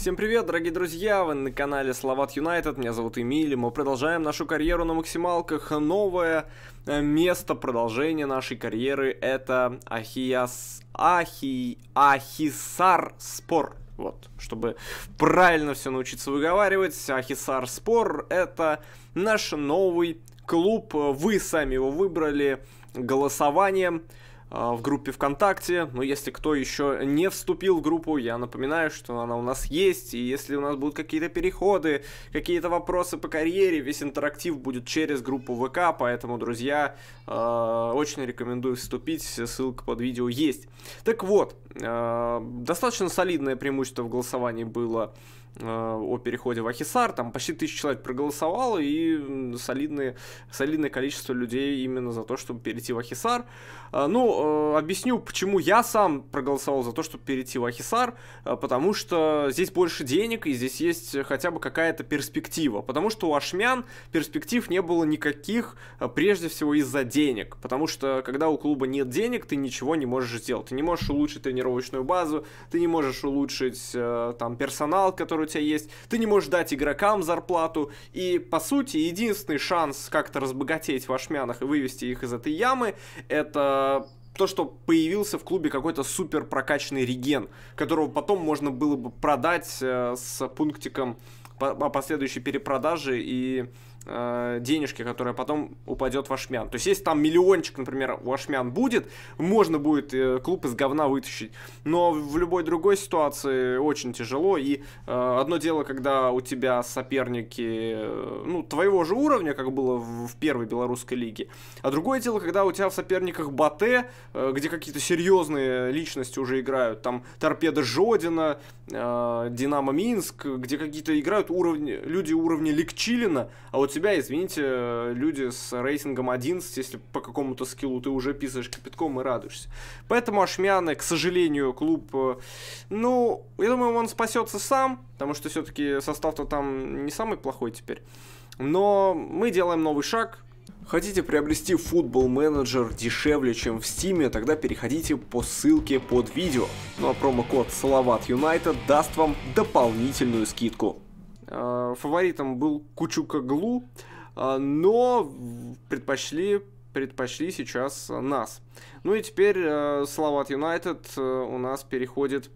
Всем привет, дорогие друзья, вы на канале Словат Юнайтед, меня зовут Эмили. мы продолжаем нашу карьеру на максималках, новое э, место продолжения нашей карьеры это Ахиас, Ахи... Ахисар Спор. Вот, чтобы правильно все научиться выговаривать, Ахисар Спор это наш новый клуб, вы сами его выбрали голосованием, а, в группе ВКонтакте. Но если кто еще не вступил в группу, я напоминаю, что она у нас есть. И если у нас будут какие-то переходы, какие-то вопросы по карьере, весь интерактив будет через группу ВК. Поэтому, друзья, а, очень рекомендую вступить. Ссылка под видео есть. Так вот, а, достаточно солидное преимущество в голосовании было Э, о переходе в Ахисар, там почти тысяча человек проголосовало, и солидное, солидное количество людей именно за то, чтобы перейти в Ахисар. Э, ну, э, объясню, почему я сам проголосовал за то, чтобы перейти в Ахисар, потому что здесь больше денег, и здесь есть хотя бы какая-то перспектива, потому что у Ашмян перспектив не было никаких, прежде всего из-за денег, потому что когда у клуба нет денег, ты ничего не можешь сделать, ты не можешь улучшить тренировочную базу, ты не можешь улучшить там персонал, который у тебя есть, ты не можешь дать игрокам зарплату, и, по сути, единственный шанс как-то разбогатеть в Ашмянах и вывести их из этой ямы, это то, что появился в клубе какой-то супер прокачанный реген, которого потом можно было бы продать э, с пунктиком по, по последующей перепродаже и Э, денежки, которая потом упадет в Ашмян. То есть, если там миллиончик, например, у Ашмян будет, можно будет э, клуб из говна вытащить. Но в любой другой ситуации очень тяжело. И э, одно дело, когда у тебя соперники, э, ну, твоего же уровня, как было в, в первой белорусской лиге. А другое дело, когда у тебя в соперниках Батэ, э, где какие-то серьезные личности уже играют. Там Торпеда Жодина, э, Динамо Минск, где какие-то играют уровни, люди уровня Ликчилина, а вот тебя, извините, э, люди с рейтингом 11, если по какому-то скиллу ты уже писаешь кипятком и радуешься. Поэтому Ашмяны, к сожалению, клуб, э, ну, я думаю, он спасется сам, потому что все-таки состав-то там не самый плохой теперь. Но мы делаем новый шаг, Хотите приобрести футбол менеджер дешевле, чем в Стиме, тогда переходите по ссылке под видео. Ну а промокод Салават Юнайтед даст вам дополнительную скидку. Э, фаворитом был Кучука Глу, э, но предпочли предпочли сейчас нас. Ну и теперь э, от Юнайтед э, у нас переходит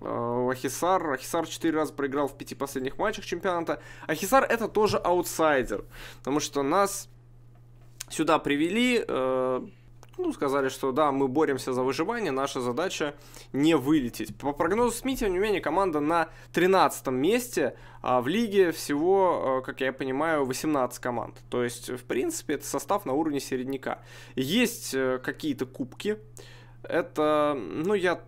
Ахисар. Ахисар 4 раза проиграл в пяти последних матчах чемпионата. Ахисар это тоже аутсайдер, потому что нас сюда привели, ну, сказали, что да, мы боремся за выживание, наша задача не вылететь. По прогнозу СМИ, тем не менее, команда на 13 месте, а в лиге всего, э, как я понимаю, 18 команд. То есть, в принципе, это состав на уровне середняка. Есть э, какие-то кубки, это, ну, я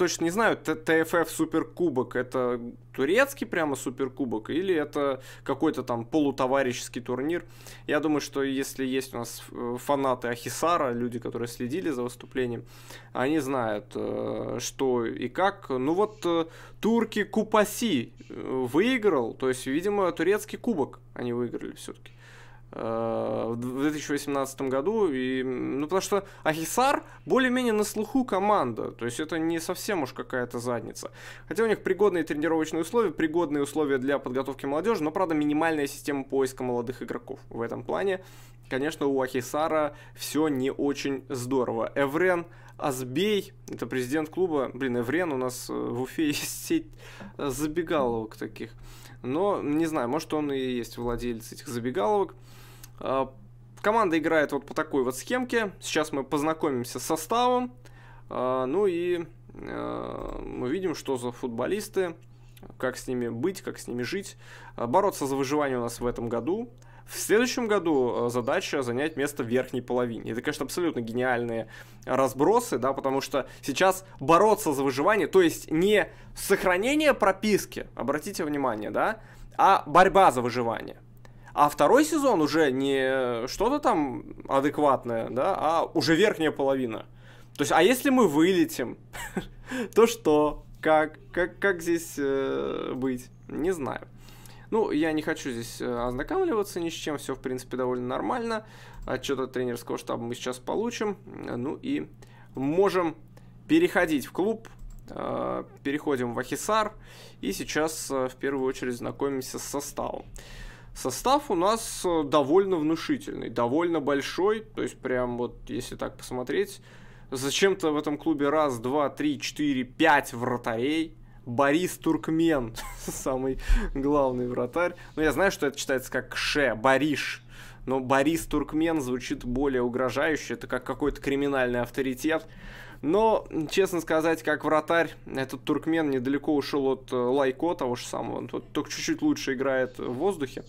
точно не знаю, ТФФ Суперкубок это турецкий прямо Суперкубок или это какой-то там полутоварищеский турнир. Я думаю, что если есть у нас э, фанаты Ахисара, люди, которые следили за выступлением, они знают, э, что и как. Ну вот э, турки Купаси выиграл, то есть, видимо, турецкий кубок они выиграли все-таки. Э, в 2018 году. И, ну, потому что Ахисар более-менее на слуху команда. То есть это не совсем уж какая-то задница. Хотя у них пригодные тренировочные условия, пригодные условия для подготовки молодежи, но, правда, минимальная система поиска молодых игроков в этом плане. Конечно, у Ахисара все не очень здорово. Эврен Азбей, это президент клуба, блин, Эврен у нас э, в Уфе есть сеть забегаловок таких. Но, не знаю, может он и есть владелец этих забегаловок. А, команда играет вот по такой вот схемке. Сейчас мы познакомимся с составом. А, ну и а, мы видим, что за футболисты, как с ними быть, как с ними жить. Бороться за выживание у нас в этом году. В следующем году задача занять место в верхней половине. Это, конечно, абсолютно гениальные разбросы, да, потому что сейчас бороться за выживание, то есть не сохранение прописки, обратите внимание, да, а борьба за выживание. А второй сезон уже не что-то там адекватное, да, а уже верхняя половина. То есть, а если мы вылетим, то что? Как? Как, как здесь э, быть? Не знаю. Ну, я не хочу здесь э, ознакомливаться ни с чем, все, в принципе, довольно нормально. А Отчет от тренерского штаба мы сейчас получим. Ну и можем переходить в клуб. Э, переходим в Ахисар. И сейчас, э, в первую очередь, знакомимся с составом. Состав у нас э, довольно внушительный, довольно большой, то есть прям вот, если так посмотреть, зачем-то в этом клубе раз, два, три, четыре, пять вратарей. Борис Туркмен, самый главный вратарь. Но ну, я знаю, что это читается как Ше, Бориш, Но Борис Туркмен звучит более угрожающе, это как какой-то криминальный авторитет. Но, честно сказать, как вратарь, этот туркмен недалеко ушел от э, Лайко, того же самого. Он только чуть-чуть лучше играет в воздухе.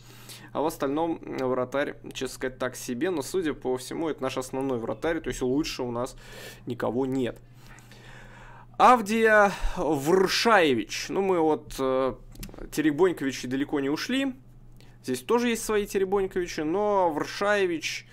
А в остальном вратарь, честно сказать, так себе. Но, судя по всему, это наш основной вратарь. То есть лучше у нас никого нет. Авдия Вршаевич. Ну, мы от э, Теребоньковича далеко не ушли. Здесь тоже есть свои Теребоньковичи, но Вршаевич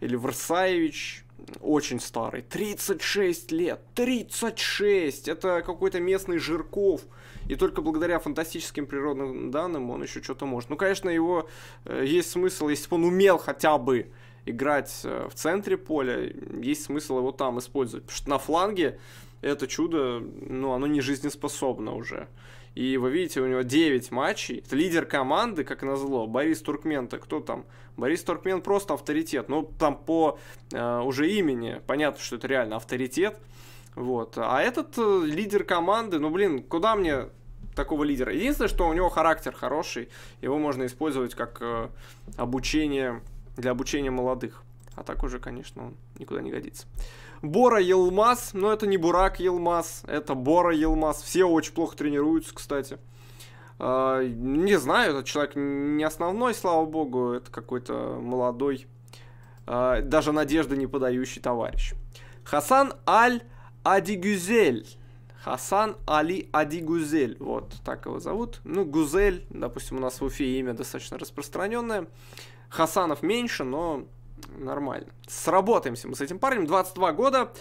или Врсаевич очень старый. 36 лет. 36! Это какой-то местный Жирков и только благодаря фантастическим природным данным он еще что-то может. Ну, конечно, его э, есть смысл, если бы он умел хотя бы играть э, в центре поля, есть смысл его там использовать, потому что на фланге это чудо, ну, оно не жизнеспособно уже. И вы видите, у него 9 матчей. Это лидер команды, как назло, Борис Туркмента, кто там? Борис Туркмен просто авторитет. Ну, там по э, уже имени понятно, что это реально авторитет. Вот. А этот э, лидер команды, ну, блин, куда мне такого лидера? Единственное, что у него характер хороший, его можно использовать как э, обучение, для обучения молодых. А так уже, конечно, он никуда не годится. Бора Елмаз, но это не Бурак Елмаз, это Бора Елмаз. Все очень плохо тренируются, кстати. Э, не знаю, этот человек не основной, слава богу, это какой-то молодой, э, даже надежды не подающий товарищ. Хасан Аль Адигюзель. Хасан Али Адигузель, вот так его зовут. Ну, Гузель, допустим, у нас в Уфе имя достаточно распространенное. Хасанов меньше, но нормально. Сработаемся мы с этим парнем, 22 года.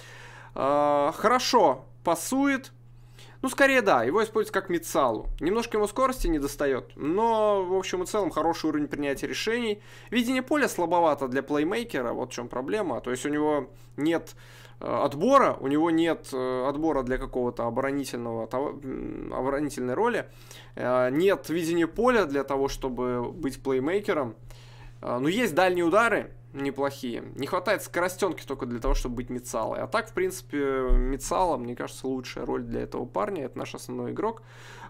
Э, хорошо пасует. Ну, скорее, да, его используют как Мицалу. Немножко ему скорости не достает, но, в общем и целом, хороший уровень принятия решений. Видение поля слабовато для плеймейкера, вот в чем проблема. То есть у него нет Э, отбора, у него нет э, отбора для какого-то оборонительного, того, оборонительной роли, э, нет видения поля для того, чтобы быть плеймейкером, но ну, есть дальние удары, неплохие. Не хватает скоростенки только для того, чтобы быть Мицалой. А так, в принципе, Мицала, мне кажется, лучшая роль для этого парня. Это наш основной игрок.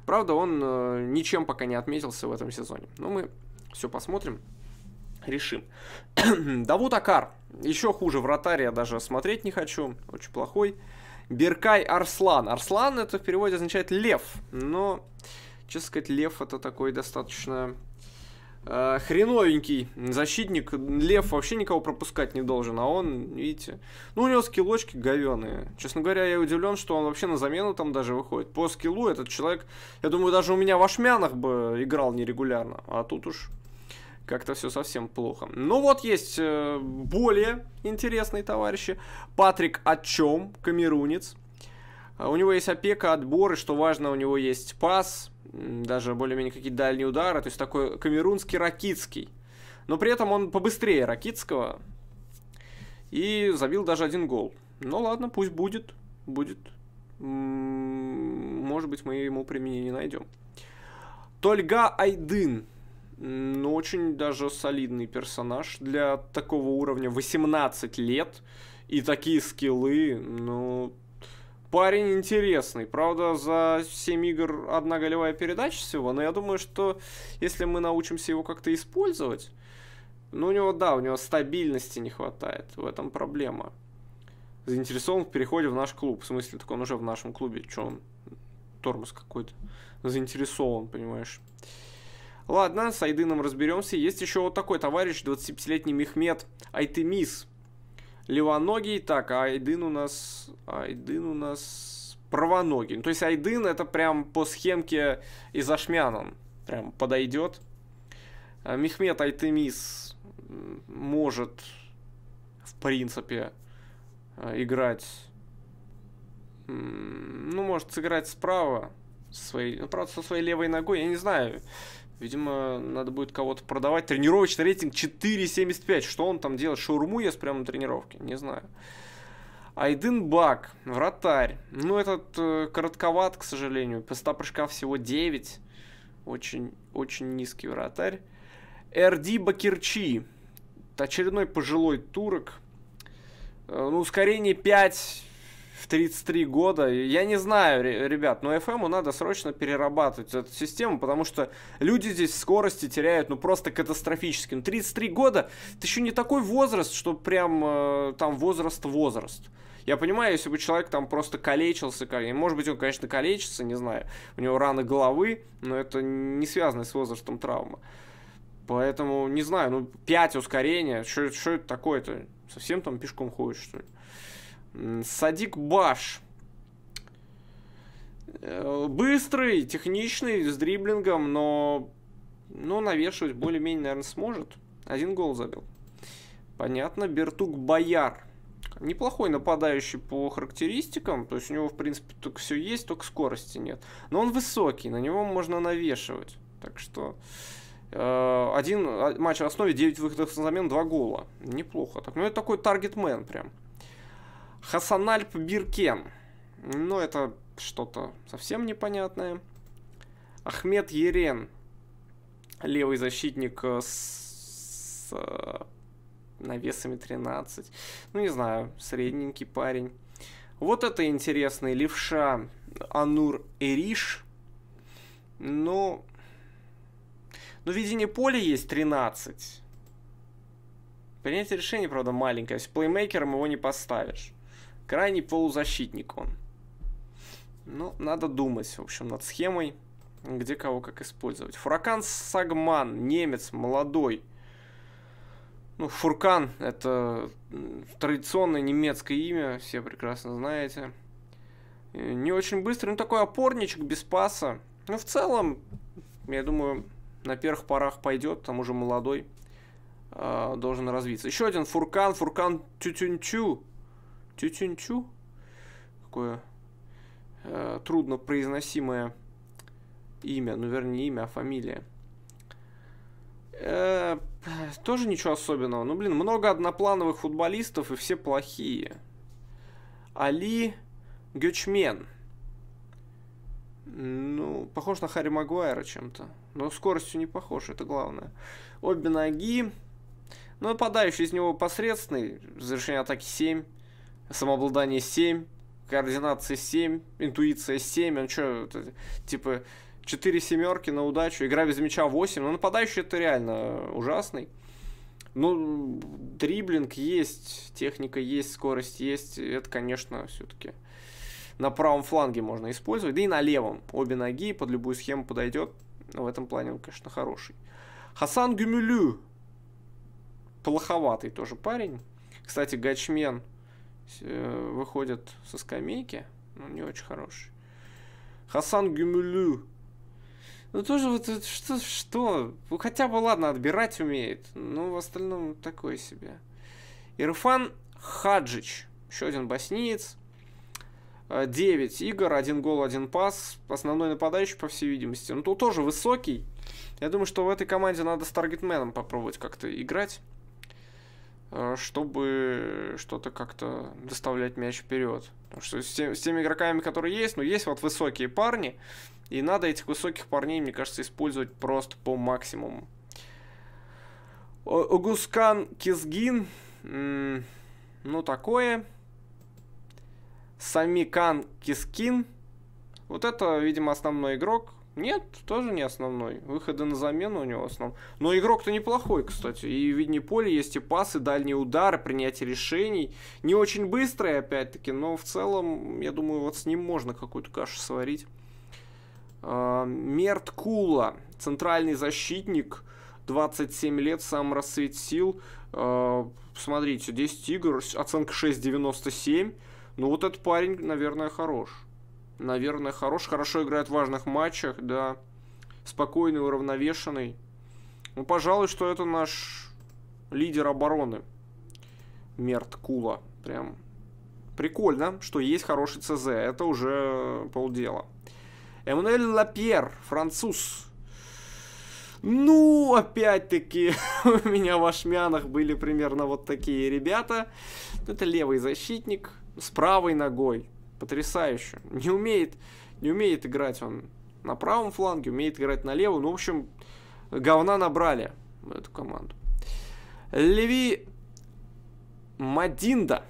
Правда, он ничем пока не отметился в этом сезоне. Но ну, мы все посмотрим решим. Давуд Акар. Еще хуже вратарь, я даже смотреть не хочу. Очень плохой. Беркай Арслан. Арслан это в переводе означает лев. Но, честно сказать, лев это такой достаточно э, хреновенький защитник. Лев вообще никого пропускать не должен, а он, видите... Ну, у него скиллочки говеные. Честно говоря, я удивлен, что он вообще на замену там даже выходит. По скиллу этот человек, я думаю, даже у меня в Ашмянах бы играл нерегулярно. А тут уж как-то все совсем плохо. Ну вот есть э, более интересные товарищи. Патрик Отчем, камерунец. А у него есть опека, отборы, что важно, у него есть пас, даже более-менее какие-то дальние удары, то есть такой камерунский ракитский. Но при этом он побыстрее ракитского и забил даже один гол. Ну ладно, пусть будет, будет. Может быть, мы ему применение найдем. Тольга Айдын ну, очень даже солидный персонаж для такого уровня. 18 лет и такие скиллы, ну... Парень интересный. Правда, за 7 игр одна голевая передача всего, но я думаю, что если мы научимся его как-то использовать, ну, у него, да, у него стабильности не хватает. В этом проблема. Заинтересован в переходе в наш клуб. В смысле, так он уже в нашем клубе. Че он? Тормоз какой-то. Заинтересован, понимаешь. Ладно, с Айдыном разберемся. Есть еще вот такой товарищ, 25-летний Мехмед Айтемис. Левоногий, так, а Айдын у нас... Айдын у нас правоногий. Ну, то есть Айдын это прям по схемке из Ашмяном. Прям подойдет. А Мехмед Айтемис может, в принципе, э, играть... Ну, может сыграть справа, своей, ну, правда, со своей левой ногой, я не знаю. Видимо, надо будет кого-то продавать. Тренировочный рейтинг 4,75. Что он там делает? Шаурму ест прямо на тренировке? Не знаю. Айден Бак, вратарь. Ну, этот э, коротковат, к сожалению. По 100 прыжка всего 9. Очень, очень низкий вратарь. Эрди Бакирчи. Очередной пожилой турок. Э, ну, ускорение 5 в 33 года. Я не знаю, ребят, но FM надо срочно перерабатывать эту систему, потому что люди здесь скорости теряют, ну, просто катастрофически. Ну, 33 года, это еще не такой возраст, что прям э, там возраст-возраст. Я понимаю, если бы человек там просто калечился, может быть, он, конечно, калечится, не знаю, у него раны головы, но это не связано с возрастом травма. Поэтому, не знаю, ну, 5 ускорения, что это такое-то? Совсем там пешком ходишь, что ли? Садик Баш. Э, быстрый, техничный, с дриблингом, но... Ну, навешивать более-менее, наверное, сможет. Один гол забил. Понятно. Бертук Бояр. Неплохой нападающий по характеристикам. То есть у него, в принципе, только все есть, только скорости нет. Но он высокий, на него можно навешивать. Так что э, один а, матч в основе, 9 выходов на замену, 2 гола. Неплохо. Так, ну это такой таргетмен прям. Хасанальп Биркен. Ну, это что-то совсем непонятное. Ахмед Ерен. Левый защитник э, с, с э, навесами 13. Ну, не знаю, средненький парень. Вот это интересный левша Анур Эриш. Но... Ну, Но ну, видение поля есть 13. Принятие решения, правда, маленькое. С плеймейкером его не поставишь. Крайний полузащитник он. Ну, надо думать, в общем, над схемой, где кого как использовать. Фуракан Сагман, немец, молодой. Ну, Фуркан – это традиционное немецкое имя, все прекрасно знаете. Э, не очень быстрый, ну такой опорничек без паса. Ну, в целом, я думаю, на первых порах пойдет, там уже молодой, э, должен развиться. Еще один Фуркан, Фуркан Тютюнчу тютюнчу, такое э, трудно произносимое имя, ну вернее имя, а фамилия. Э, тоже ничего особенного. Ну, блин, много одноплановых футболистов и все плохие. Али Гёчмен, Ну, похож на Харри Магуайра чем-то. Но скоростью не похож, это главное. Обе ноги. Ну, нападающий из него посредственный. Завершение атаки 7 самообладание 7, координация 7, интуиция 7, он что, типа 4 семерки на удачу, игра без мяча 8, но ну, нападающий это реально ужасный. Ну, дриблинг есть, техника есть, скорость есть, это, конечно, все-таки на правом фланге можно использовать, да и на левом. Обе ноги под любую схему подойдет. В этом плане он, конечно, хороший. Хасан Гюмюлю. Плоховатый тоже парень. Кстати, Гачмен Э, выходит со скамейки, ну, не очень хороший. Хасан Гюмюлю. Ну, тоже вот что, что? Ну, хотя бы, ладно, отбирать умеет. Ну, в остальном такое себе. Ирфан Хаджич. Еще один босниец. 9 э, игр, один гол, один пас. Основной нападающий, по всей видимости. Ну, тут тоже высокий. Я думаю, что в этой команде надо с таргетменом попробовать как-то играть. Э, чтобы что-то как-то доставлять мяч вперед. Потому что с, тем, с теми игроками, которые есть, ну, есть вот высокие парни, и надо этих высоких парней, мне кажется, использовать просто по максимуму. Огускан Кизгин, ну, такое. Самикан Кискин, вот это, видимо, основной игрок, нет, тоже не основной. Выходы на замену у него основ. Но игрок-то неплохой, кстати. И в видне поле есть и пасы, дальние удары, принятие решений. Не очень быстрые, опять-таки, но в целом, я думаю, вот с ним можно какую-то кашу сварить. А, Мерт Кула, центральный защитник, 27 лет, сам расцвет сил. А, смотрите, 10 игр, оценка 6.97. Ну вот этот парень, наверное, хорош наверное, хорош. Хорошо играет в важных матчах, да. Спокойный, уравновешенный. Ну, пожалуй, что это наш лидер обороны. Мерт Кула. Прям прикольно, что есть хороший ЦЗ. Это уже полдела. Эммануэль Лапьер, француз. Ну, опять-таки, у меня в Ашмянах были примерно вот такие ребята. Это левый защитник с правой ногой потрясающе. Не умеет, не умеет играть он на правом фланге, умеет играть на левом. Ну, в общем, говна набрали эту команду. Леви Мадинда.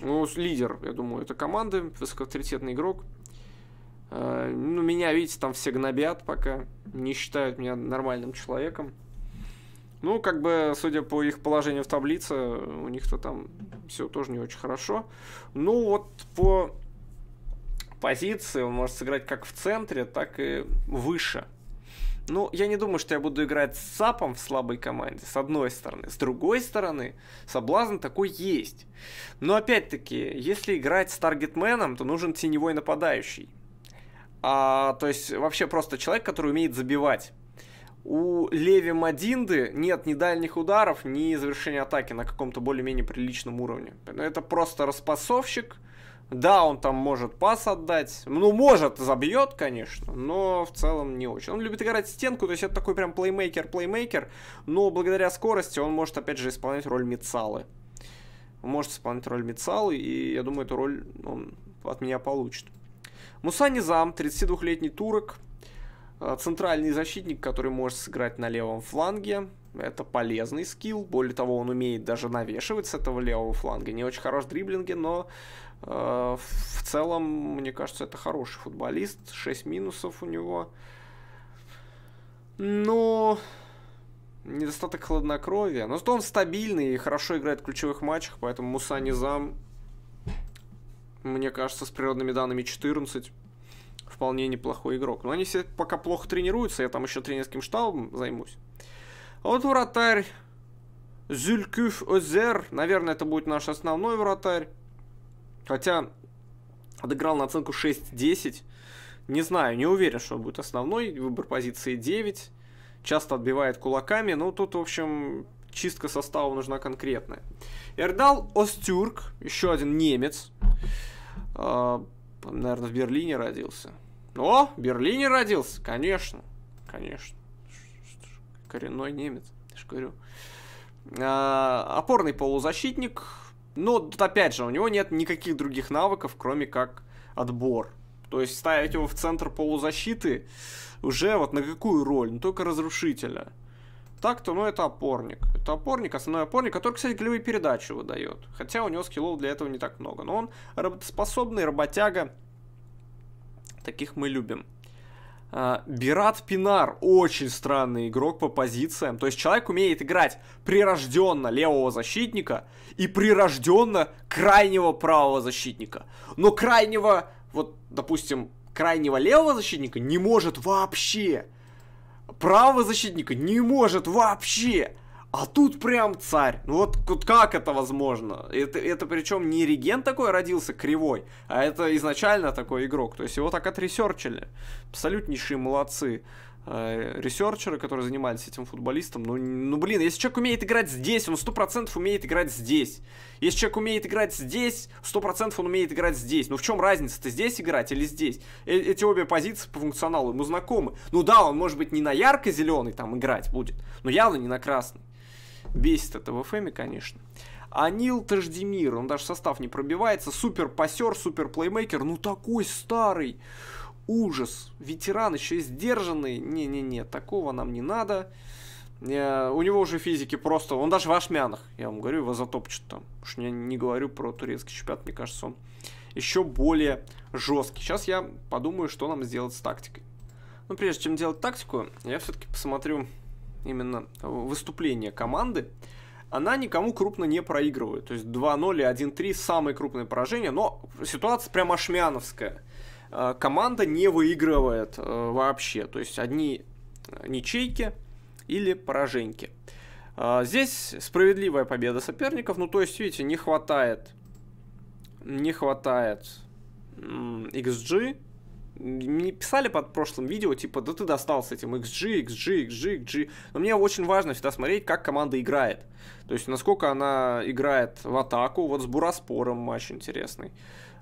Ну, лидер, я думаю, это команды, высокоавторитетный игрок. Э, ну, меня, видите, там все гнобят пока, не считают меня нормальным человеком. Ну, как бы, судя по их положению в таблице, у них-то там все тоже не очень хорошо. Ну, вот по позиции он может сыграть как в центре, так и выше. Ну, я не думаю, что я буду играть с САПом в слабой команде, с одной стороны. С другой стороны, соблазн такой есть. Но опять-таки, если играть с таргетменом, то нужен теневой нападающий. А, то есть вообще просто человек, который умеет забивать. У Леви Мадинды нет ни дальних ударов, ни завершения атаки на каком-то более-менее приличном уровне. Это просто распасовщик. Да, он там может пас отдать. Ну, может, забьет, конечно, но в целом не очень. Он любит играть стенку, то есть это такой прям плеймейкер-плеймейкер, но благодаря скорости он может, опять же, исполнять роль Мицалы. Он может исполнять роль Мицалы, и я думаю, эту роль он от меня получит. Муса Низам, 32-летний турок, Э, центральный защитник, который может сыграть на левом фланге, это полезный скилл. Более того, он умеет даже навешивать с этого левого фланга. Не очень хорош в дриблинге, но э, в целом, мне кажется, это хороший футболист. 6 минусов у него. Но недостаток хладнокровия. Но зато он стабильный и хорошо играет в ключевых матчах, поэтому Муса Низам, мне кажется, с природными данными 14 вполне неплохой игрок. Но они все пока плохо тренируются, я там еще тренерским штабом займусь. А вот вратарь Зюлькюф Озер, наверное, это будет наш основной вратарь. Хотя отыграл на оценку 6-10. Не знаю, не уверен, что он будет основной. Выбор позиции 9. Часто отбивает кулаками. Ну, тут, в общем, чистка состава нужна конкретная. Эрдал Остюрк, еще один немец. А, он, наверное, в Берлине родился. О, в Берлине родился, конечно, конечно. Коренной немец, я же говорю. А, опорный полузащитник, но тут опять же, у него нет никаких других навыков, кроме как отбор. То есть ставить его в центр полузащиты уже вот на какую роль? Ну, только разрушителя. Так-то, ну, это опорник. Это опорник, основной опорник, который, кстати, голевые передачи выдает. Хотя у него скиллов для этого не так много. Но он работоспособный, работяга. Таких мы любим. А, Бират Пинар очень странный игрок по позициям. То есть человек умеет играть прирожденно левого защитника и прирожденно крайнего правого защитника. Но крайнего, вот, допустим, крайнего левого защитника не может вообще правого защитника не может вообще. А тут прям царь. Ну вот, вот как это возможно? Это, это причем не регент такой родился кривой, а это изначально такой игрок. То есть его так отресерчили. Абсолютнейшие молодцы. Э, ресерчеры, которые занимались этим футболистом. Ну, ну, блин, если человек умеет играть здесь, он сто процентов умеет играть здесь. Если человек умеет играть здесь, сто процентов он умеет играть здесь. Ну, в чем разница-то, здесь играть или здесь? Э, эти обе позиции по функционалу ему знакомы. Ну да, он, может быть, не на ярко-зеленый там играть будет, но явно не на красный. Бесит это в ФМе, эм, конечно. Анил Таждемир, он даже состав не пробивается. Супер пасер, супер плеймейкер, ну такой старый ужас. Ветеран еще и сдержанный. Не-не-не, такого нам не надо. Я, э, у него уже физики просто... Он даже в ашмянах, я вам говорю, его затопчут там. Уж я не говорю про турецкий чемпионат, мне кажется, он еще более жесткий. Сейчас я подумаю, что нам сделать с тактикой. Но ну, прежде чем делать тактику, я все-таки посмотрю именно выступление команды. Она никому крупно не проигрывает. То есть 2-0 и 1-3 самые крупные поражения, но ситуация прям ашмяновская. Э, команда не выигрывает э, вообще. То есть одни э, ничейки или пораженьки. Здесь справедливая победа соперников. Ну, то есть, видите, не хватает не хватает XG. Мне писали под прошлым видео, типа, да ты достал с этим XG, XG, XG, XG. Но мне очень важно всегда смотреть, как команда играет. То есть, насколько она играет в атаку. Вот с Бураспором матч интересный.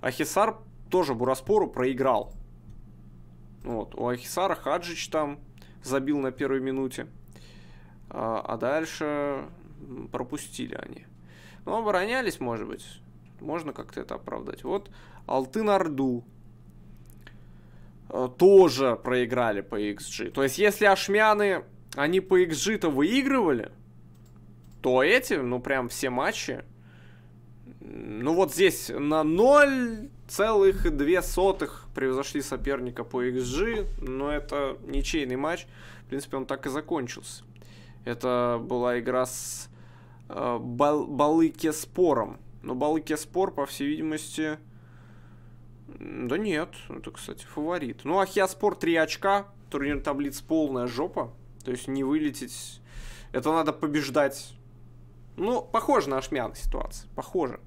Ахисар тоже Бураспору проиграл. Вот, у Ахисара Хаджич там забил на первой минуте. А, а дальше пропустили они. Но ну, оборонялись, может быть. Можно как-то это оправдать. Вот Алтын Орду э, тоже проиграли по XG. То есть, если ашмяны, они по XG-то выигрывали, то эти, ну прям все матчи, ну вот здесь на 0, целых две сотых превзошли соперника по XG, но это ничейный матч. В принципе, он так и закончился. Это была игра с э, бал Балыкеспором. Но Балыкеспор, по всей видимости... Да нет, это, кстати, фаворит. Ну, Ахиаспор 3 очка, турнир таблиц полная жопа. То есть не вылететь... Это надо побеждать. Ну, похоже на Ашмян ситуация, похоже.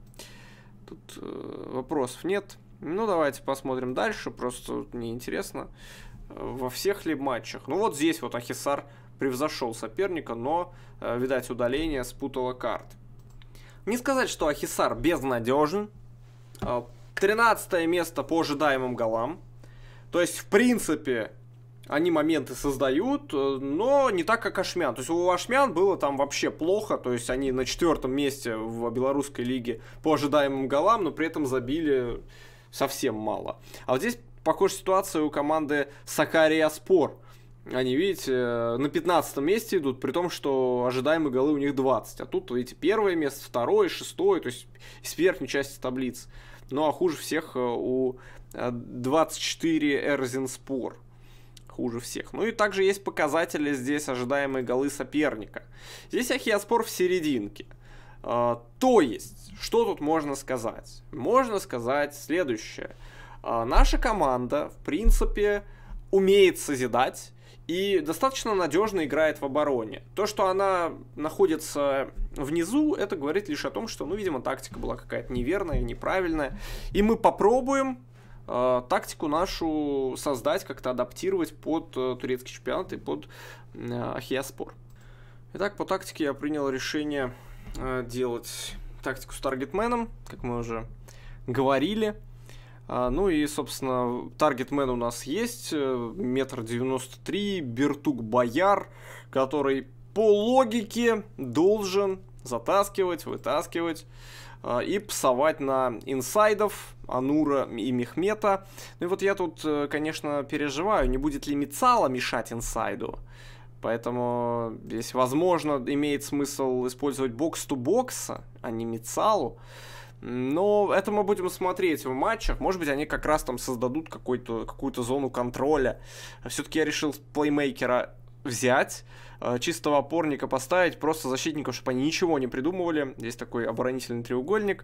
Тут э, вопросов нет. Ну, давайте посмотрим дальше, просто мне интересно, э, во всех ли матчах. Ну, вот здесь вот Ахисар превзошел соперника, но, э, видать, удаление спутало карт. Не сказать, что Ахисар безнадежен. 13 э, место по ожидаемым голам. То есть, в принципе, они моменты создают, э, но не так, как Ашмян. То есть у Ашмян было там вообще плохо, то есть они на четвертом месте в белорусской лиге по ожидаемым голам, но при этом забили совсем мало. А вот здесь похожа ситуация у команды Сакария Спор. Они, видите, э, на 15 месте идут, при том, что ожидаемые голы у них 20. А тут, видите, первое место, второе, шестое, то есть из верхней части таблицы. Ну а хуже всех э, у 24 Эрзинспор хуже всех. Ну и также есть показатели здесь ожидаемые голы соперника. Здесь Ахиаспор в серединке. А, то есть, что тут можно сказать? Можно сказать следующее. А, наша команда, в принципе, умеет созидать и достаточно надежно играет в обороне. То, что она находится внизу, это говорит лишь о том, что, ну, видимо, тактика была какая-то неверная, неправильная. И мы попробуем Э, тактику нашу создать, как-то адаптировать под э, турецкий чемпионат и под э, Ахиаспор. Итак, по тактике я принял решение делать тактику с таргетменом, как мы уже говорили. А, ну и, собственно, таргетмен у нас есть, метр девяносто три, Бертук Бояр, который по логике должен затаскивать, вытаскивать а, и псовать на инсайдов, Анура и Мехмета. Ну и вот я тут, э, конечно, переживаю, не будет ли Мицала мешать инсайду. Поэтому здесь, возможно, имеет смысл использовать бокс-ту-бокса, а не Мицалу. Но это мы будем смотреть в матчах. Может быть, они как раз там создадут какую-то какую зону контроля. Все-таки я решил плеймейкера взять. Э, чистого опорника поставить, просто защитников, чтобы они ничего не придумывали. Здесь такой оборонительный треугольник.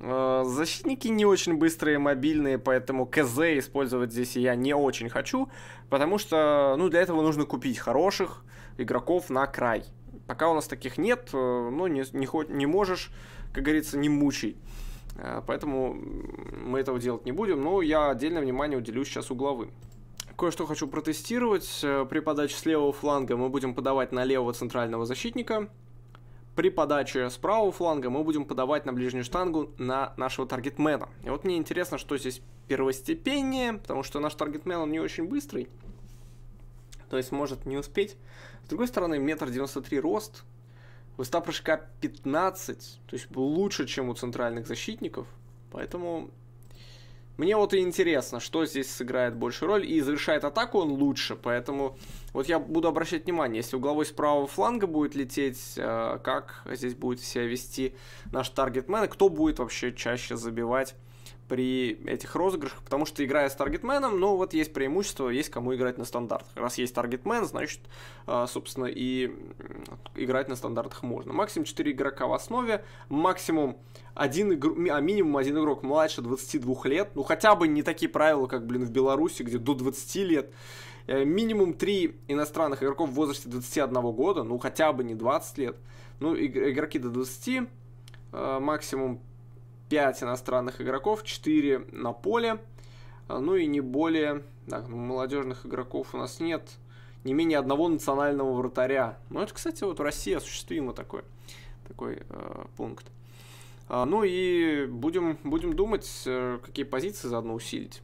Э, защитники не очень быстрые, мобильные, поэтому КЗ использовать здесь я не очень хочу, потому что, ну, для этого нужно купить хороших игроков на край. Пока у нас таких нет, э, ну, не, не, не можешь, как говорится, не мучай. Поэтому мы этого делать не будем, но я отдельное внимание уделю сейчас угловым. Кое-что хочу протестировать. Э, при подаче с левого фланга мы будем подавать на левого центрального защитника. При подаче с правого фланга мы будем подавать на ближнюю штангу на нашего таргетмена. И вот мне интересно, что здесь первостепеннее, потому что наш таргетмен, он не очень быстрый. То есть может не успеть. С другой стороны, метр девяносто три рост, высота прыжка 15, то есть лучше, чем у центральных защитников. Поэтому мне вот и интересно, что здесь сыграет больше роль, и завершает атаку он лучше, поэтому вот я буду обращать внимание, если угловой с правого фланга будет лететь, э, как здесь будет себя вести наш таргетмен, и кто будет вообще чаще забивать при этих розыгрышах, потому что играя с таргетменом, ну вот есть преимущество, есть кому играть на стандартах. Раз есть таргетмен, значит, а, собственно, и играть на стандартах можно. Максимум 4 игрока в основе, максимум один игрок, а минимум один игрок младше 22 лет, ну хотя бы не такие правила, как, блин, в Беларуси, где до 20 лет, э, минимум 3 иностранных игроков в возрасте 21 года, ну хотя бы не 20 лет, ну игроки до 20, а, максимум 5 иностранных игроков, 4 на поле, а, ну и не более, так, ну, молодежных игроков у нас нет, не менее одного национального вратаря. Ну, это, кстати, вот в России осуществимо такой, такой э, пункт. А, ну и будем, будем думать, э, какие позиции заодно усилить.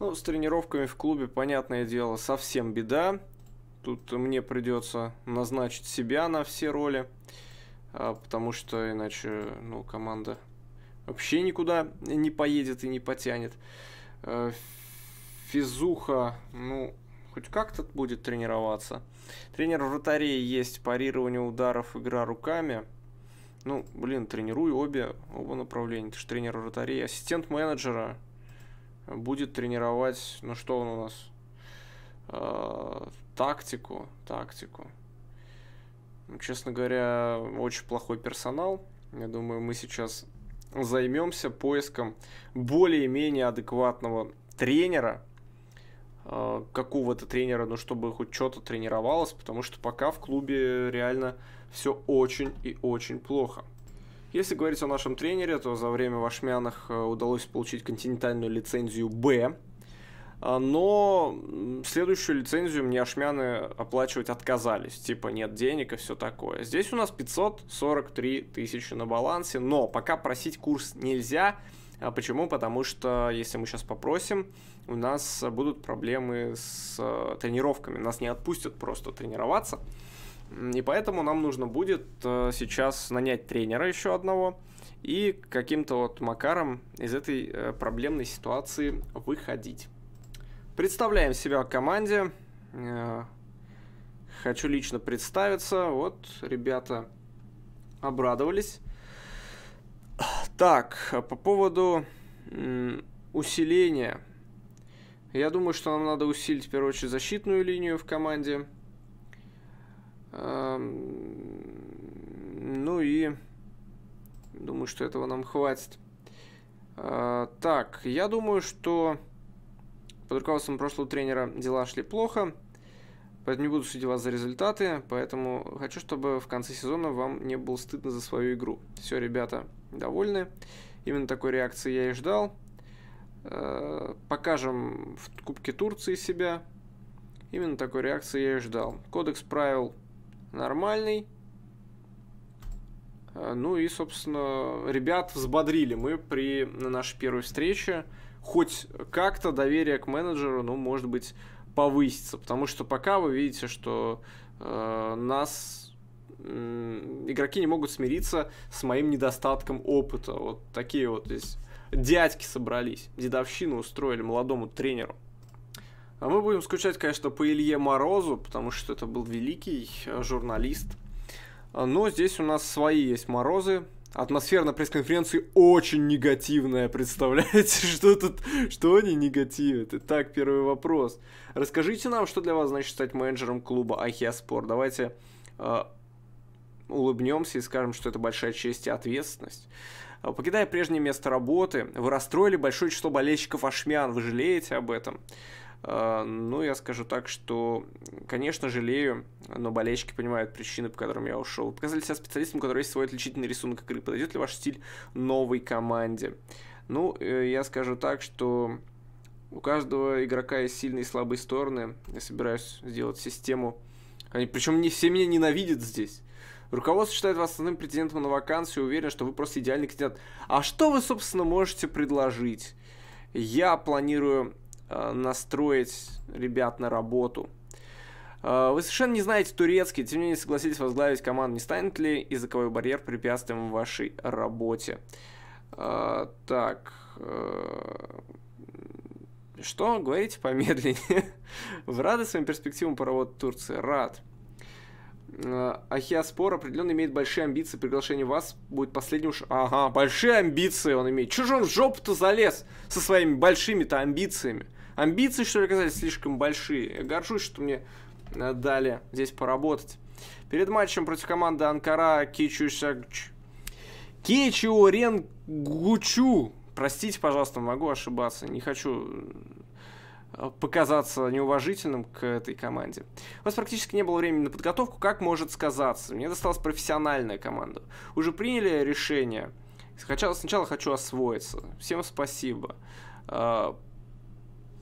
Ну, с тренировками в клубе, понятное дело, совсем беда. Тут мне придется назначить себя на все роли, а, потому что иначе ну, команда вообще никуда не поедет и не потянет. Э, физуха, ну, хоть как-то будет тренироваться. Тренер вратарей есть, парирование ударов, игра руками. Ну, блин, тренирую обе, оба направления. Ты же тренер вратарей. Ассистент менеджера будет тренировать, ну что он у нас? Э, тактику, тактику. Ну, честно говоря, очень плохой персонал. Я думаю, мы сейчас займемся поиском более-менее адекватного тренера, э, какого-то тренера, ну, чтобы хоть что-то тренировалось, потому что пока в клубе реально все очень и очень плохо. Если говорить о нашем тренере, то за время Вашмяных э, удалось получить континентальную лицензию «Б», а, но следующую лицензию мне ашмяны оплачивать отказались, типа нет денег и все такое. Здесь у нас 543 тысячи на балансе, но пока просить курс нельзя, а Почему? Потому что если мы сейчас попросим, у нас будут проблемы с э, тренировками. Нас не отпустят просто тренироваться. И поэтому нам нужно будет э, сейчас нанять тренера еще одного и каким-то вот макаром из этой э, проблемной ситуации выходить. Представляем себя команде. Э, хочу лично представиться. Вот, ребята обрадовались. Так, по поводу усиления. Я думаю, что нам надо усилить, в первую очередь, защитную линию в команде. Эм, ну и думаю, что этого нам хватит. Э, так, я думаю, что под руководством прошлого тренера дела шли плохо, поэтому не буду судить вас за результаты, поэтому хочу, чтобы в конце сезона вам не было стыдно за свою игру. Все, ребята, довольны. Именно такой реакции я и ждал. Э, покажем в Кубке Турции себя. Именно такой реакции я и ждал. Кодекс правил нормальный. Э, ну и, собственно, ребят взбодрили мы при на нашей первой встрече хоть как-то доверие к менеджеру, ну, может быть, повысится. Потому что пока вы видите, что э, нас игроки не могут смириться с моим недостатком опыта. Вот такие вот здесь дядьки собрались, дедовщину устроили молодому тренеру. А мы будем скучать, конечно, по Илье Морозу, потому что это был великий э, журналист. А, но здесь у нас свои есть Морозы, Атмосфера на пресс-конференции очень негативная, представляете? Что тут, что они негативят? Итак, первый вопрос. Расскажите нам, что для вас значит стать менеджером клуба Ахиа Спорт. Давайте э, улыбнемся и скажем, что это большая честь и ответственность. А, покидая прежнее место работы, вы расстроили большое число болельщиков Ашмян. Вы жалеете об этом? А, ну, я скажу так, что, конечно, жалею, но болельщики понимают причины, по которым я ушел. Показали себя специалистом, у есть свой отличительный рисунок игры. Подойдет ли ваш стиль новой команде? Ну, э, я скажу так, что у каждого игрока есть сильные и слабые стороны. Я собираюсь сделать систему. Они, причем не все меня ненавидят здесь. Руководство считает вас основным претендентом на вакансию, уверен, что вы просто идеальный кандидат. А что вы, собственно, можете предложить? Я планирую Э, настроить ребят на работу. Э, вы совершенно не знаете турецкий, тем не менее согласитесь возглавить команду, не станет ли языковой барьер препятствием в вашей работе. Э, так, что? Говорите помедленнее. Вы рады своим перспективам по работе Турции? Рад. Ахиаспор определенно имеет большие амбиции. Приглашение вас будет последним уж... Ага, большие амбиции он имеет. Чужой в жопу-то залез со своими большими-то амбициями амбиции, что ли, оказались слишком большие. Я горжусь, что мне э, дали здесь поработать. Перед матчем против команды Анкара Кичусягч. Кичуоренгучу. Простите, пожалуйста, могу ошибаться. Не хочу э, показаться неуважительным к этой команде. У вас практически не было времени на подготовку, как может сказаться. Мне досталась профессиональная команда. Уже приняли решение. Сначала хочу освоиться. Всем спасибо. Э,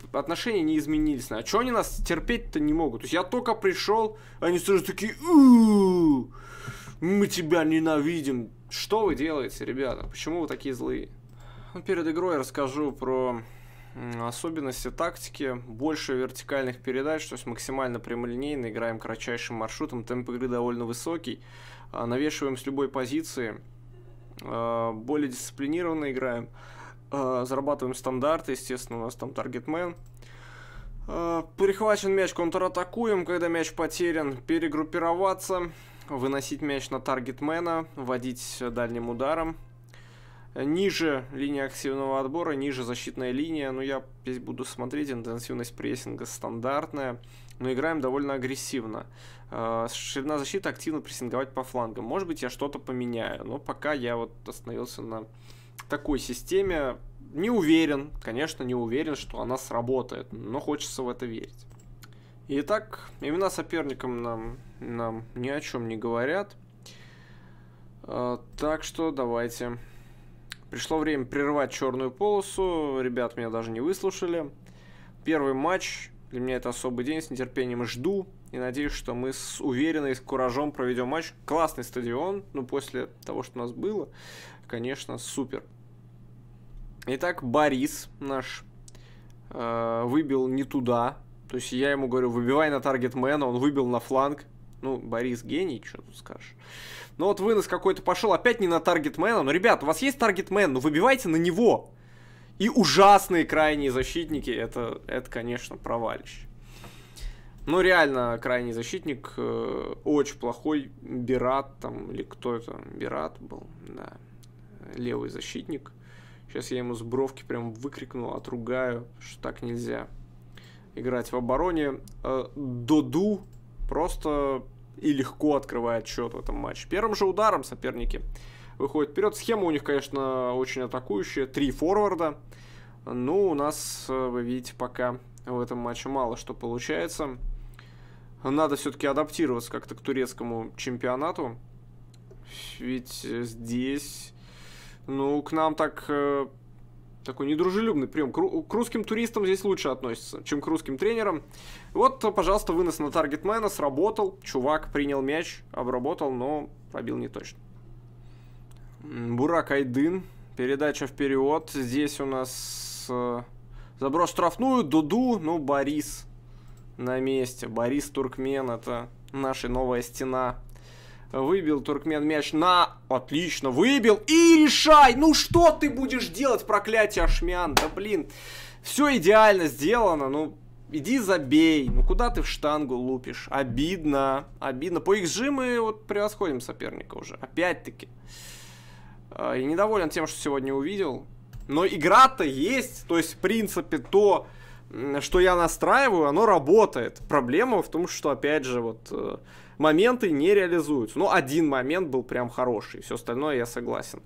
Типа, отношения не изменились. А что они нас терпеть-то не могут? То есть я только пришел, они сразу такие, мы тебя ненавидим. Что вы делаете, ребята? Почему вы такие злые? Ну, перед игрой я расскажу про особенности тактики. Больше вертикальных передач, то есть максимально прямолинейно. Играем кратчайшим маршрутом. Темп игры довольно высокий. А, навешиваем с любой позиции. А, более дисциплинированно играем. А, зарабатываем стандарты, естественно, у нас там таргетмен. Перехвачен мяч, контратакуем, когда мяч потерян. Перегруппироваться, выносить мяч на таргетмена, вводить дальним ударом. Ниже линия активного отбора, ниже защитная линия. Ну, я здесь буду смотреть, интенсивность прессинга стандартная. Но играем довольно агрессивно. А, ширина защиты активно прессинговать по флангам. Может быть, я что-то поменяю, но пока я вот остановился на такой системе не уверен, конечно, не уверен, что она сработает, но хочется в это верить. Итак, имена соперникам нам, нам ни о чем не говорят. А, так что давайте. Пришло время прервать черную полосу. Ребят меня даже не выслушали. Первый матч. Для меня это особый день. С нетерпением жду. И надеюсь, что мы с уверенной, с куражом проведем матч. Классный стадион. Ну, после того, что у нас было, конечно, супер. Итак, Борис наш э, выбил не туда. То есть я ему говорю, выбивай на таргетмена, он выбил на фланг. Ну, Борис гений, что тут скажешь. Ну вот вынос какой-то пошел, опять не на таргетмена. но ну, ребят, у вас есть таргетмен, ну выбивайте на него. И ужасные крайние защитники, это, это конечно, провалище. Ну, реально, крайний защитник э, очень плохой. Бират там, или кто это? Бират был, да. Левый защитник. Сейчас я ему с бровки прям выкрикну, отругаю, что так нельзя играть в обороне. Э, Доду просто и легко открывает счет в этом матче. Первым же ударом соперники выходят вперед. Схема у них, конечно, очень атакующая. Три форварда. Ну, у нас, э, вы видите, пока в этом матче мало что получается. Надо все-таки адаптироваться как-то к турецкому чемпионату. Ведь здесь ну, к нам так э, такой недружелюбный прием. К, к русским туристам здесь лучше относятся, чем к русским тренерам. Вот, пожалуйста, вынос на таргетмена сработал. Чувак принял мяч, обработал, но пробил не точно. Бурак Айдын. Передача вперед. Здесь у нас э, заброс штрафную. Дуду, ну, Борис на месте. Борис Туркмен, это наша новая стена. Выбил Туркмен мяч на... Отлично, выбил. И решай! Ну что ты будешь делать, проклятие Ашмян? Да блин, все идеально сделано. Ну, иди забей. Ну куда ты в штангу лупишь? Обидно, обидно. По XG мы вот превосходим соперника уже. Опять-таки. А, и недоволен тем, что сегодня увидел. Но игра-то есть. То есть, в принципе, то, что я настраиваю, оно работает. Проблема в том, что, опять же, вот э, моменты не реализуются. Ну, один момент был прям хороший, все остальное я согласен.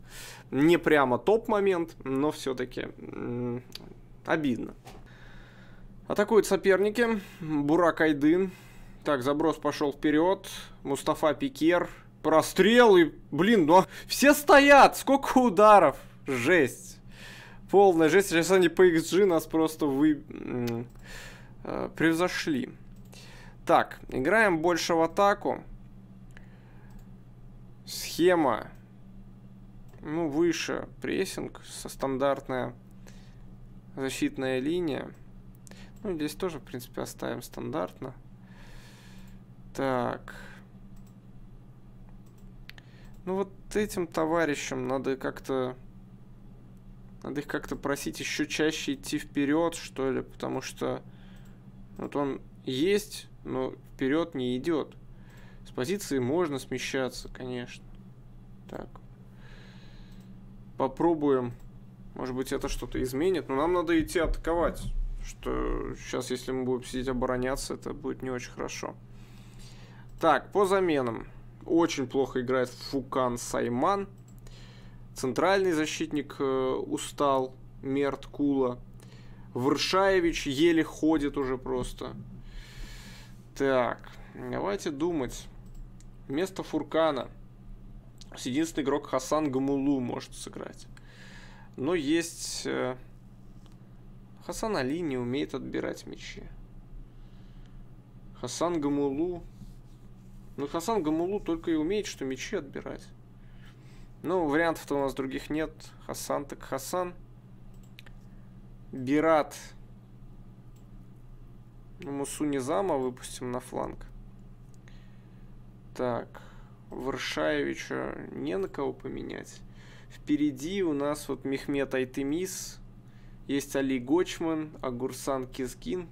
Не прямо топ-момент, но все-таки обидно. Атакуют соперники. Бурак Айдын. Так, заброс пошел вперед. Мустафа Пикер. Прострел и, блин, ну все стоят, сколько ударов. Жесть. Полная жесть. Сейчас они по XG нас просто вы... Э, превзошли. Так, играем больше в атаку. Схема. Ну, выше прессинг со стандартная защитная линия. Ну, здесь тоже, в принципе, оставим стандартно. Так. Ну, вот этим товарищам надо как-то... Надо их как-то просить еще чаще идти вперед, что ли, потому что... Вот он есть, но вперед не идет. С позиции можно смещаться, конечно. Так. Попробуем. Может быть, это что-то изменит, но нам надо идти атаковать. Что сейчас, если мы будем сидеть обороняться, это будет не очень хорошо. Так, по заменам. Очень плохо играет Фукан Сайман. Центральный защитник э, устал. Мерт Кула. Вршаевич еле ходит уже просто. Так, давайте думать. Вместо Фуркана. Единственный игрок Хасан Гамулу может сыграть. Но есть... Э, Хасан Али не умеет отбирать мячи. Хасан Гамулу... Ну, Хасан Гамулу только и умеет, что мячи отбирать. Ну, вариантов-то у нас других нет. Хасан так Хасан. Бират Мусунизама выпустим на фланг. Так, Варшаевича не на кого поменять. Впереди у нас вот Мехмет Айтемис, есть Али Гочман, Агурсан Кискин,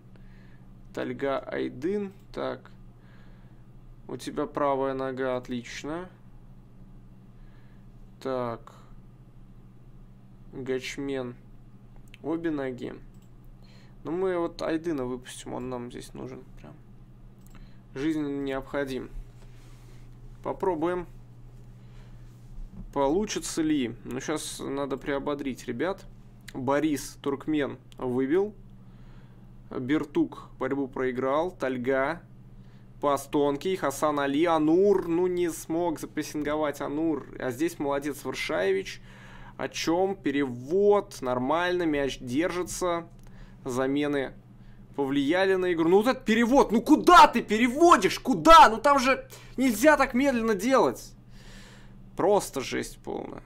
Тальга Айдын. Так, у тебя правая нога, отлично. Так, Гачмен, обе ноги. Но ну, мы вот Айдына выпустим, он нам здесь нужен прям. Жизненно необходим. Попробуем. Получится ли? Ну, сейчас надо приободрить ребят. Борис Туркмен выбил. Бертук борьбу проиграл. Тальга. Пас тонкий. Хасан Али. Анур. Ну, не смог запрессинговать Анур. А здесь молодец Варшаевич. О чем? Перевод. Нормально. Мяч держится замены повлияли на игру. Ну вот этот перевод, ну куда ты переводишь? Куда? Ну там же нельзя так медленно делать. Просто жесть полная.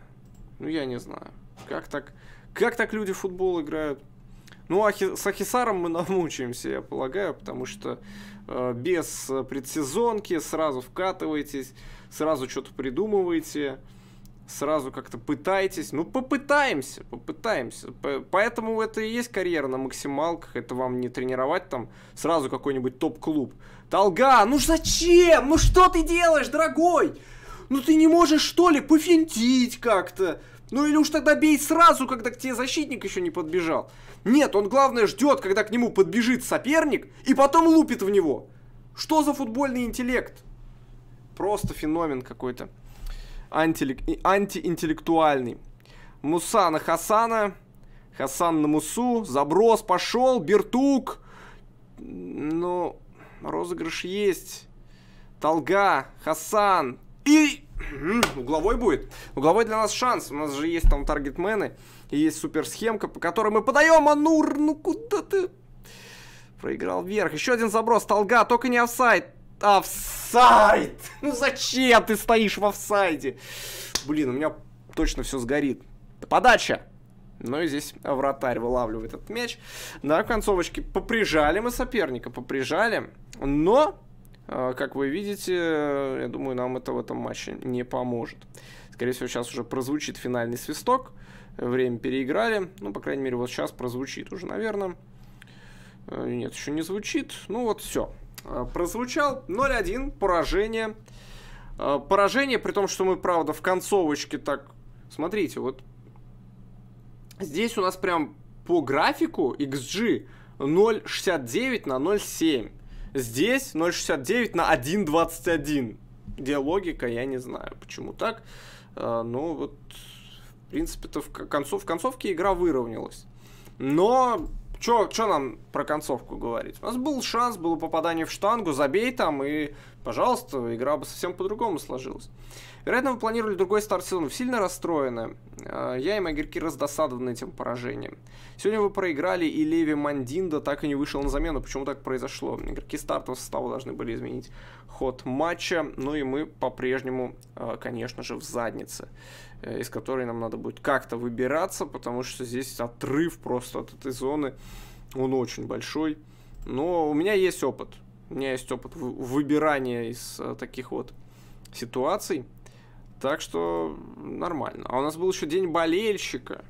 Ну я не знаю. Как так, как так люди в футбол играют? Ну, ахи, с Ахисаром мы намучаемся, я полагаю, потому что э, без э, предсезонки сразу вкатываетесь, сразу что-то придумываете сразу как-то пытаетесь. Ну, попытаемся, попытаемся. Поэтому это и есть карьера на максималках. Это вам не тренировать там сразу какой-нибудь топ-клуб. Толга, ну зачем? Ну что ты делаешь, дорогой? Ну ты не можешь, что ли, пофинтить как-то? Ну или уж тогда бей сразу, когда к тебе защитник еще не подбежал. Нет, он главное ждет, когда к нему подбежит соперник и потом лупит в него. Что за футбольный интеллект? Просто феномен какой-то анти антиинтеллектуальный. Муса на Хасана. Хасан на Мусу. Заброс пошел. Бертук. Ну, розыгрыш есть. Толга. Хасан. И угловой будет. Угловой для нас шанс. У нас же есть там таргетмены. И есть суперсхемка, по которой мы подаем. Анур, ну куда ты? Проиграл вверх. Еще один заброс. Толга, только не офсайд. Офсайд! Ну зачем ты стоишь в офсайде? Блин, у меня точно все сгорит. подача! Ну и здесь вратарь вылавливает этот мяч. На концовочке поприжали мы соперника, поприжали. Но, э, как вы видите, я думаю, нам это в этом матче не поможет. Скорее всего, сейчас уже прозвучит финальный свисток. Время переиграли. Ну, по крайней мере, вот сейчас прозвучит уже, наверное. Э, нет, еще не звучит. Ну вот, все. Э, прозвучал. 0-1, поражение. Э, поражение, при том, что мы, правда, в концовочке так... Смотрите, вот здесь у нас прям по графику XG 0.69 на 0.7. Здесь 0.69 на 1.21. Где логика, я не знаю, почему так. Э, но вот, в принципе-то в, концов, в концовке игра выровнялась. Но что, чё нам про концовку говорить? У нас был шанс, было попадание в штангу, забей там, и, пожалуйста, игра бы совсем по-другому сложилась. Вероятно, вы планировали другой старт сезона. Сильно расстроены. А, я и мои игроки раздосадованы этим поражением. Сегодня вы проиграли, и Леви Мандинда так и не вышел на замену. Почему так произошло? Игроки стартового состава должны были изменить ход матча. Ну и мы по-прежнему, а, конечно же, в заднице э, из которой нам надо будет как-то выбираться, потому что здесь отрыв просто от этой зоны, он очень большой. Но у меня есть опыт. У меня есть опыт выбирания из э, таких вот ситуаций. Так что нормально. А у нас был еще день болельщика.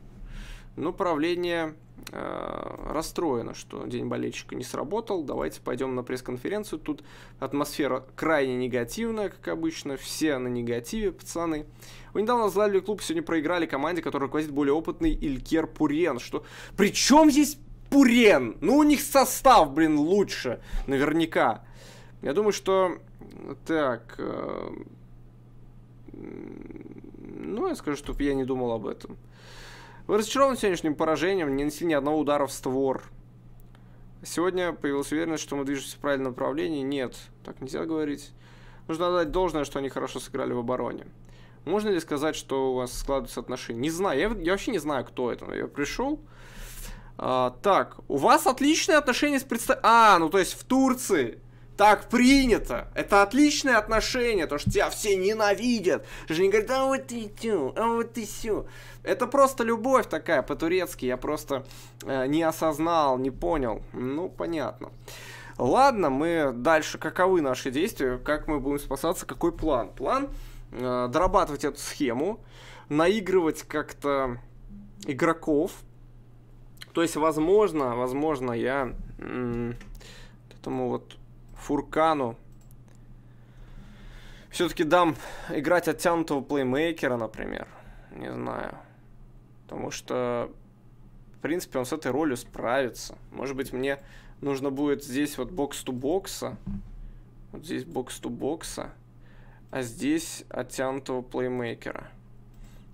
Но ну, правление э, расстроено, что день болельщика не сработал. Давайте пойдем на пресс-конференцию. Тут атмосфера крайне негативная, как обычно. Все на негативе, пацаны. Вы недавно взлавили клуб, сегодня проиграли команде, которая руководит более опытный Илькер Пурен. Что... Причем здесь Пурен? Ну, у них состав, блин, лучше. Наверняка. Я думаю, что... Так... Э ну, я скажу, чтобы я не думал об этом. Вы разочарованы сегодняшним поражением, не нанесли ни одного удара в створ. Сегодня появилась уверенность, что мы движемся в правильном направлении. Нет, так нельзя говорить. Нужно отдать должное, что они хорошо сыграли в обороне. Можно ли сказать, что у вас складываются отношения? Не знаю, я, я вообще не знаю, кто это. Я пришел. А, так, у вас отличные отношения с представителями... А, ну то есть в Турции. Так принято. Это отличное отношение, то что тебя все ненавидят. Ты же не говорят, а вот ты тю, а вот ты сю. Это просто любовь такая по-турецки. Я просто э, не осознал, не понял. Ну, понятно. Ладно, мы дальше. Каковы наши действия? Как мы будем спасаться? Какой план? План э, дорабатывать эту схему, наигрывать как-то игроков. То есть, возможно, возможно, я этому вот Фуркану. Все-таки дам играть оттянутого плеймейкера, например. Не знаю. Потому что, в принципе, он с этой ролью справится. Может быть, мне нужно будет здесь вот бокс-ту-бокса. Вот здесь бокс-ту-бокса. А здесь оттянутого плеймейкера.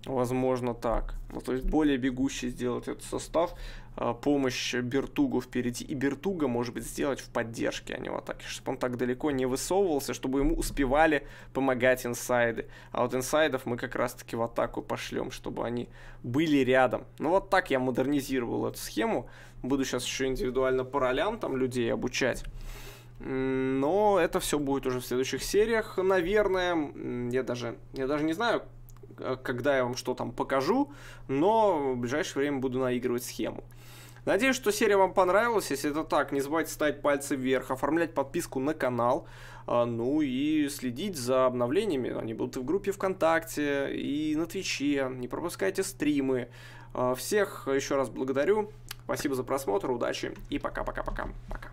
Возможно так. Ну, то есть более бегущий сделать этот состав. Э, помощь Бертугу впереди. И Бертуга, может быть, сделать в поддержке, а не в атаке, чтобы он так далеко не высовывался, чтобы ему успевали помогать инсайды. А вот инсайдов мы как раз-таки в атаку пошлем, чтобы они были рядом. Ну вот так я модернизировал эту схему. Буду сейчас еще индивидуально по ролям там людей обучать. Но это все будет уже в следующих сериях, наверное. Я даже, я даже не знаю, когда я вам что там покажу, но в ближайшее время буду наигрывать схему. Надеюсь, что серия вам понравилась. Если это так, не забывайте ставить пальцы вверх, оформлять подписку на канал, а, ну и следить за обновлениями. Они будут и в группе ВКонтакте, и на Твиче. Не пропускайте стримы. А, всех еще раз благодарю. Спасибо за просмотр, удачи и пока-пока-пока. Пока. -пока, -пока. пока.